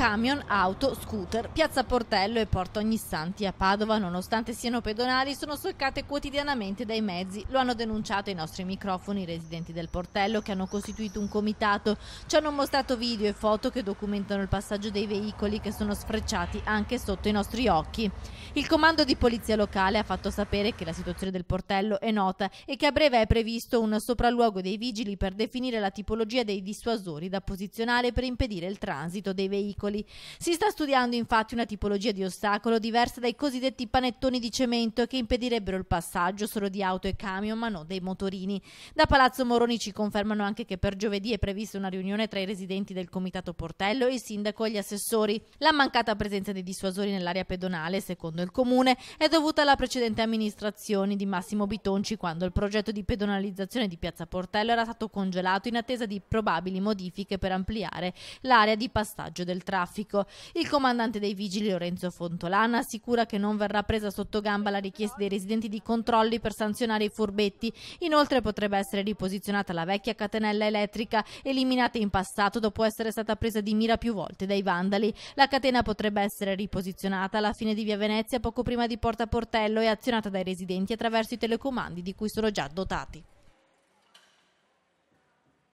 camion, auto, scooter, piazza Portello e Porta Ognissanti a Padova, nonostante siano pedonali, sono solcate quotidianamente dai mezzi. Lo hanno denunciato ai nostri microfoni i residenti del Portello che hanno costituito un comitato. Ci hanno mostrato video e foto che documentano il passaggio dei veicoli che sono sfrecciati anche sotto i nostri occhi. Il comando di polizia locale ha fatto sapere che la situazione del Portello è nota e che a breve è previsto un sopralluogo dei vigili per definire la tipologia dei dissuasori da posizionare per impedire il transito dei veicoli ostacoli. Si sta studiando infatti una tipologia di ostacolo diversa dai cosiddetti panettoni di cemento che impedirebbero il passaggio solo di auto e camion, ma non dei motorini. Da Palazzo Moroni ci confermano anche che per giovedì è prevista una riunione tra i residenti del Comitato Portello, il sindaco e gli assessori. La mancata presenza dei dissuasori nell'area pedonale, secondo il comune, è dovuta alla precedente amministrazione di Massimo Bitonci quando il progetto di pedonalizzazione di Piazza Portello era stato congelato in attesa di probabili modifiche per ampliare l'area di passaggio del traffico traffico. Il comandante dei vigili Lorenzo Fontolana assicura che non verrà presa sotto gamba la richiesta dei residenti di controlli per sanzionare i furbetti. Inoltre potrebbe essere riposizionata la vecchia catenella elettrica eliminata in passato dopo essere stata presa di mira più volte dai vandali. La catena potrebbe essere riposizionata alla fine di via Venezia poco prima di Porta Portello e azionata dai residenti attraverso i telecomandi di cui sono già dotati.